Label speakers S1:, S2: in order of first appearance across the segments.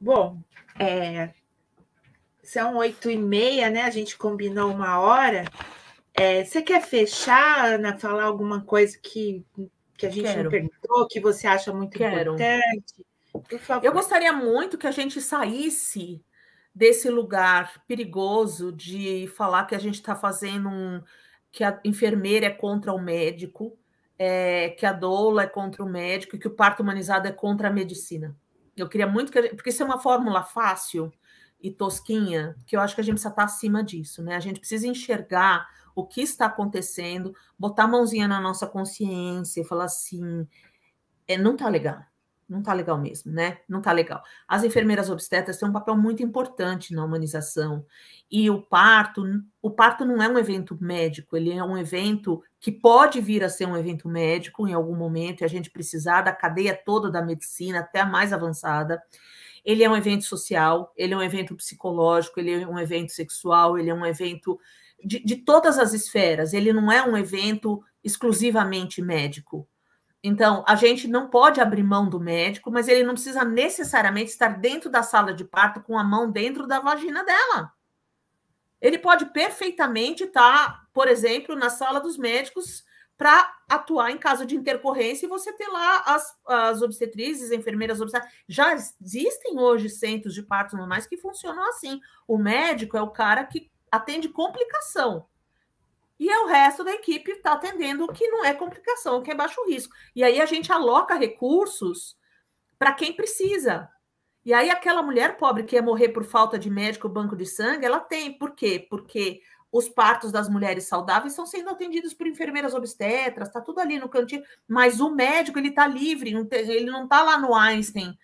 S1: Bom, é, são oito e meia, né? A gente combinou uma hora. É, você quer fechar, Ana, falar alguma coisa que, que a gente Quero. não perguntou, que você acha muito Quero. importante? Por favor. Eu gostaria muito que a gente saísse desse lugar perigoso de falar que a gente está fazendo um. que a enfermeira é contra o médico, é, que a doula é contra o médico e que o parto humanizado é contra a medicina. Eu queria muito que. Gente, porque isso é uma fórmula fácil e tosquinha, que eu acho que a gente precisa estar tá acima disso, né? A gente precisa enxergar o que está acontecendo, botar a mãozinha na nossa consciência e falar assim: é, não tá legal não tá legal mesmo, né? Não tá legal. As enfermeiras obstetras têm um papel muito importante na humanização. E o parto, o parto não é um evento médico, ele é um evento que pode vir a ser um evento médico em algum momento, e a gente precisar da cadeia toda da medicina, até a mais avançada. Ele é um evento social, ele é um evento psicológico, ele é um evento sexual, ele é um evento de, de todas as esferas. Ele não é um evento exclusivamente médico. Então, a gente não pode abrir mão do médico, mas ele não precisa necessariamente estar dentro da sala de parto com a mão dentro da vagina dela. Ele pode perfeitamente estar, por exemplo, na sala dos médicos para atuar em caso de intercorrência e você ter lá as, as obstetrizes, enfermeiras obstetrizes. Já existem hoje centros de partos normais que funcionam assim. O médico é o cara que atende complicação e é o resto da equipe está atendendo o que não é complicação, o que é baixo risco. E aí a gente aloca recursos para quem precisa. E aí aquela mulher pobre que ia morrer por falta de médico, banco de sangue, ela tem. Por quê? Porque os partos das mulheres saudáveis estão sendo atendidos por enfermeiras obstetras, está tudo ali no cantinho, mas o médico ele está livre, ele não está lá no Einstein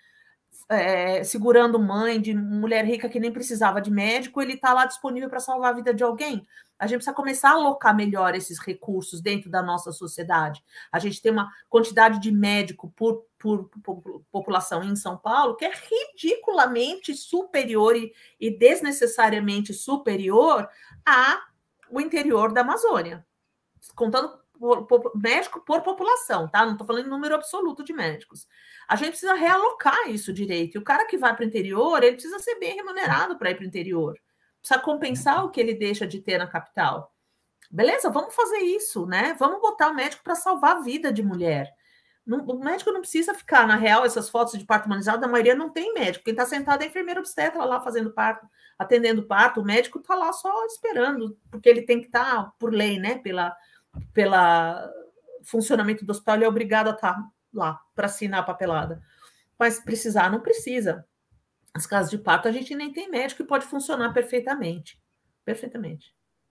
S1: é, segurando mãe de mulher rica que nem precisava de médico, ele está lá disponível para salvar a vida de alguém. A gente precisa começar a alocar melhor esses recursos dentro da nossa sociedade. A gente tem uma quantidade de médico por, por, por, população em São Paulo que é ridiculamente superior e, e desnecessariamente superior ao interior da Amazônia. Contando por, por, médico por população, tá? Não estou falando em número absoluto de médicos. A gente precisa realocar isso direito. E o cara que vai para o interior, ele precisa ser bem remunerado para ir para o interior. Precisa compensar o que ele deixa de ter na capital. Beleza, vamos fazer isso, né? Vamos botar o médico para salvar a vida de mulher. Não, o médico não precisa ficar, na real, essas fotos de parto humanizado, a maioria não tem médico. Quem está sentado é a enfermeira obstetra lá fazendo parto, atendendo parto, o médico está lá só esperando, porque ele tem que estar, tá, por lei, né, pela, pela funcionamento do hospital, ele é obrigado a estar tá lá para assinar a papelada. Mas precisar, não precisa. As casas de parto, a gente nem tem médico e pode funcionar perfeitamente. Perfeitamente.